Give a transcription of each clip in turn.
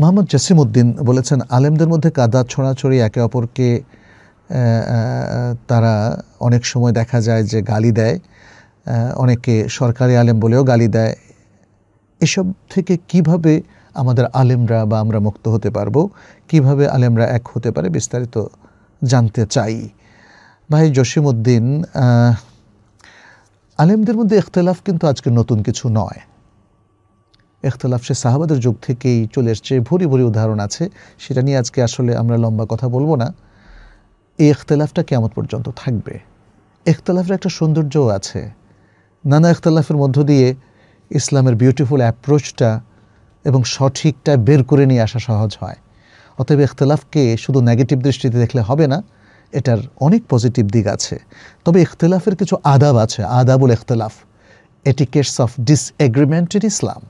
মোহাম্মদ জসিমউদ্দিন বলেছেন আলেমদের মধ্যে কাদা ছড়াছড়ি একে অপরকে তারা অনেক সময় দেখা যায় যে গালি দেয় অনেকে সরকারি আলেম বলেও গালি দেয় এসব থেকে কিভাবে আমাদের আলেমরা বা আমরা মুক্ত হতে পারবো কিভাবে আলেমরা এক হতে পারে বিস্তারিত জানতে চাই ভাই জসিমউদ্দিন আলেমদের মধ্যে ইখতলাফ কিন্তু আজকে নতুন কিছু নয় এখতলাফ সে সাহাবাদের যুগ থেকেই চলে এসছে ভরি ভরি উদাহরণ আছে সেটা নিয়ে আজকে আসলে আমরা লম্বা কথা বলবো না এই এখতলাফটা কেমন পর্যন্ত থাকবে এখতলাফের একটা সৌন্দর্যও আছে নানা এখতলাফের মধ্য দিয়ে ইসলামের বিউটিফুল অ্যাপ্রোচটা এবং সঠিকটা বের করে নিয়ে আসা সহজ হয় অতএব এখতলাফকে শুধু নেগেটিভ দৃষ্টিতে দেখলে হবে না এটার অনেক পজিটিভ দিক আছে তবে এখতলাফের কিছু আদাব আছে আদাবুল এখতলাফ etiquettes of disagreement in Islam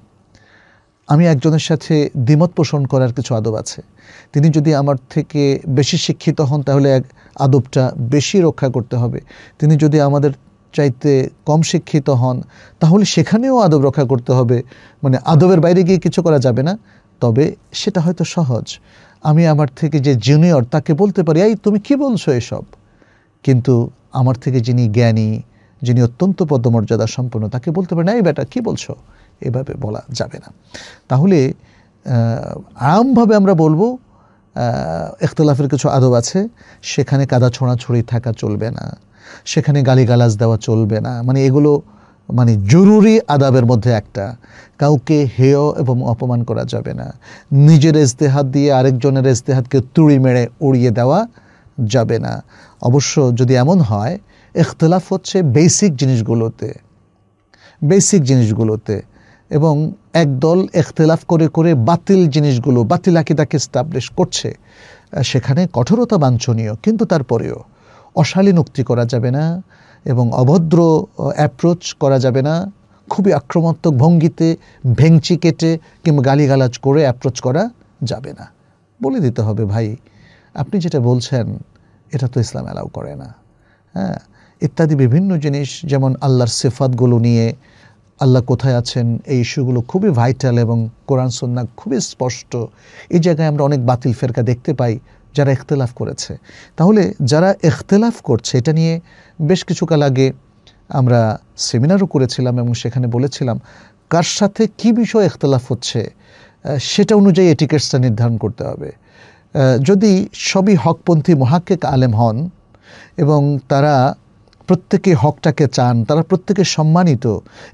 আমি একজনের সাথে দ্বিমত পোষণ করার কিছু আদব আছে তিনি যদি আমার থেকে বেশি শিক্ষিত হন তাহলে এক আদবটা বেশি রক্ষা করতে হবে তিনি যদি আমাদের চাইতে কম শিক্ষিত হন তাহলে সেখানেও আদব রক্ষা করতে হবে মানে আদবের বাইরে গিয়ে কিছু করা যাবে না তবে সেটা হয়তো সহজ আমি আমার থেকে যে জুনিয়র তাকে বলতে পারি এই তুমি কি বলছো এসব কিন্তু আমার থেকে যিনি জ্ঞানী যিনি অত্যন্ত পদমর্যাদা সম্পন্ন তাকে বলতে পারেন এই বেটা কি বলছো এভাবে বলা যাবে না তাহলে আরামভাবে আমরা বলবো এখতলাফের কিছু আদব আছে সেখানে কাদা ছোঁড়াছড়ি থাকা চলবে না সেখানে গালিগালাজ দেওয়া চলবে না মানে এগুলো মানে জরুরি আদাবের মধ্যে একটা কাউকে হেয় এবং অপমান করা যাবে না নিজের ইজতেহাত দিয়ে আরেকজনের ইজতেহাতকে তুড়ি মেরে উড়িয়ে দেওয়া যাবে না অবশ্য যদি এমন হয় এখতলাফ হচ্ছে বেসিক জিনিসগুলোতে বেসিক জিনিসগুলোতে এবং একদল এখতলাফ করে করে বাতিল জিনিসগুলো বাতিল আকিদাকে স্টাবলিশ করছে সেখানে কঠোরতা বাঞ্ছনীয় কিন্তু তারপরেও অশালীন উক্তি করা যাবে না এবং অভদ্র অ্যাপ্রোচ করা যাবে না খুবই আক্রমণাত্মক ভঙ্গিতে ভেংচি কেটে কিংবা গালিগালাজ করে অ্যাপ্রোচ করা যাবে না বলে দিতে হবে ভাই আপনি যেটা বলছেন এটা তো ইসলাম অ্যালাউ করে না হ্যাঁ ইত্যাদি বিভিন্ন জিনিস যেমন আল্লাহর সেফাতগুলো নিয়ে আল্লাহ কোথায় আছেন এই ইস্যুগুলো খুবই ভাইটাল এবং কোরআন সন্না খুবই স্পষ্ট এই জায়গায় আমরা অনেক বাতিল ফেরকা দেখতে পাই যারা এখতেলাফ করেছে তাহলে যারা এখতেলাফ করছে এটা নিয়ে বেশ কিছুকাল আগে আমরা সেমিনারও করেছিলাম এবং সেখানে বলেছিলাম কার সাথে কি বিষয়ে এখতলাফ হচ্ছে সেটা অনুযায়ী এটিকেটসটা নির্ধারণ করতে হবে যদি সবই হকপন্থী মহাকেক আলেম হন এবং তারা প্রত্যেকে হকটাকে চান তারা প্রত্যেকে সম্মানিত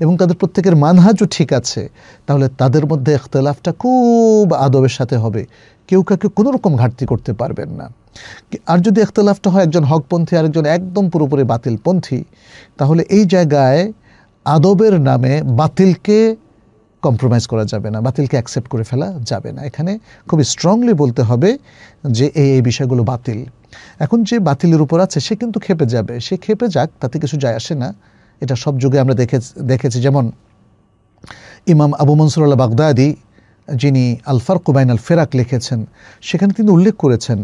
এবং তাদের প্রত্যেকের মানহাজও ঠিক আছে তাহলে তাদের মধ্যে এখতলাফটা খুব আদবের সাথে হবে কেউ কাউকে কোনো রকম ঘাটতি করতে পারবেন না আর যদি এখতলাফটা হয় একজন হকপন্থী আরেকজন একদম পুরোপুরি বাতিলপন্থী তাহলে এই জায়গায় আদবের নামে বাতিলকে কম্প্রোমাইজ করা যাবে না বাতিলকে অ্যাকসেপ্ট করে ফেলা যাবে না এখানে খুবই স্ট্রংলি বলতে হবে যে এই এই বিষয়গুলো বাতিল এখন যে বাতিলের উপর আছে সে কিন্তু খেপে যাবে সে খেপে যাক তাতে কিছু যায় আসে না এটা সব যুগে আমরা দেখে দেখেছি যেমন ইমাম আবু মনসুরুল্লাহ বাগদাদি যিনি আলফার কুবাইন আল ফেরাক লিখেছেন সেখানে তিনি উল্লেখ করেছেন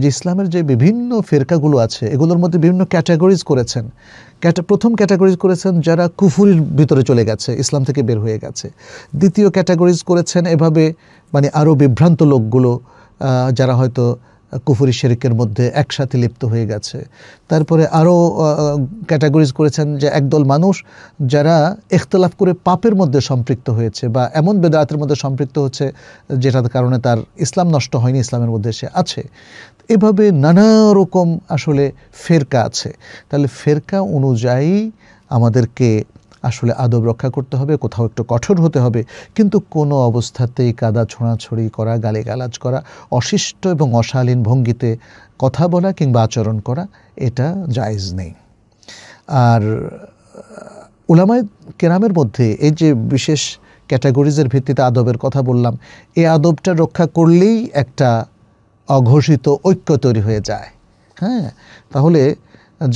যে ইসলামের যে বিভিন্ন ফেরকাগুলো আছে এগুলোর মধ্যে বিভিন্ন ক্যাটাগরিজ করেছেন ক্যাটা প্রথম ক্যাটাগরিজ করেছেন যারা কুফুরির ভিতরে চলে গেছে ইসলাম থেকে বের হয়ে গেছে দ্বিতীয় ক্যাটাগরিজ করেছেন এভাবে মানে আরও বিভ্রান্ত লোকগুলো যারা হয়তো কুফুরি শেরিকের মধ্যে একসাথে লিপ্ত হয়ে গেছে তারপরে আরও ক্যাটাগরিজ করেছেন যে একদল মানুষ যারা এখতলাফ করে পাপের মধ্যে সম্পৃক্ত হয়েছে বা এমন বেদায়াতের মধ্যে সম্পৃক্ত হচ্ছে যেটার কারণে তার ইসলাম নষ্ট হয়নি ইসলামের মধ্যে সে আছে এভাবে নানা রকম আসলে ফেরকা আছে তাহলে ফেরকা অনুযায়ী আমাদেরকে আসলে আদব রক্ষা করতে হবে কোথাও একটু কঠোর হতে হবে কিন্তু কোনো অবস্থাতেই কাদা ছোঁড়াছড়ি করা গালিগালাজ করা অশিষ্ট এবং অশালীন ভঙ্গিতে কথা বলা কিংবা আচরণ করা এটা জায়জ নেই আর ওলামায় কেরামের মধ্যে এই যে বিশেষ ক্যাটাগরিজের ভিত্তিতে আদবের কথা বললাম এই আদবটা রক্ষা করলেই একটা অঘোষিত ঐক্য তৈরি হয়ে যায় হ্যাঁ তাহলে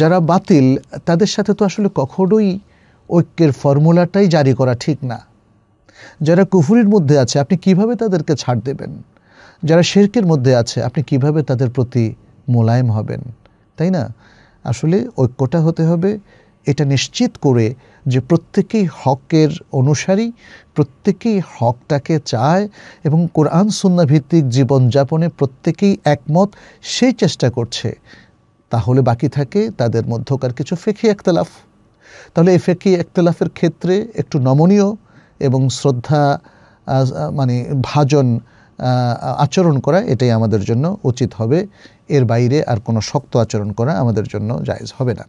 যারা বাতিল তাদের সাথে তো আসলে কখনোই ঐক্যের ফর্মুলাটাই জারি করা ঠিক না যারা কুফুরির মধ্যে আছে আপনি কিভাবে তাদেরকে ছাড় দেবেন যারা শেরকের মধ্যে আছে আপনি কিভাবে তাদের প্রতি মোলায়েম হবেন তাই না আসলে ঐক্যটা হতে হবে এটা নিশ্চিত করে যে প্রত্যেকেই হকের অনুসারী প্রত্যেকেই হকটাকে চায় এবং কোরআন সুন্নাভিত্তিক জীবনযাপনে প্রত্যেকেই একমত সেই চেষ্টা করছে তাহলে বাকি থাকে তাদের মধ্যকার কিছু ফেঁকি একতলাফ তাহলে এ ফেকি একতলাফের ক্ষেত্রে একটু নমনীয় এবং শ্রদ্ধা মানে ভাজন আচরণ করা এটাই আমাদের জন্য উচিত হবে এর বাইরে আর কোনো শক্ত আচরণ করা আমাদের জন্য জায়জ হবে না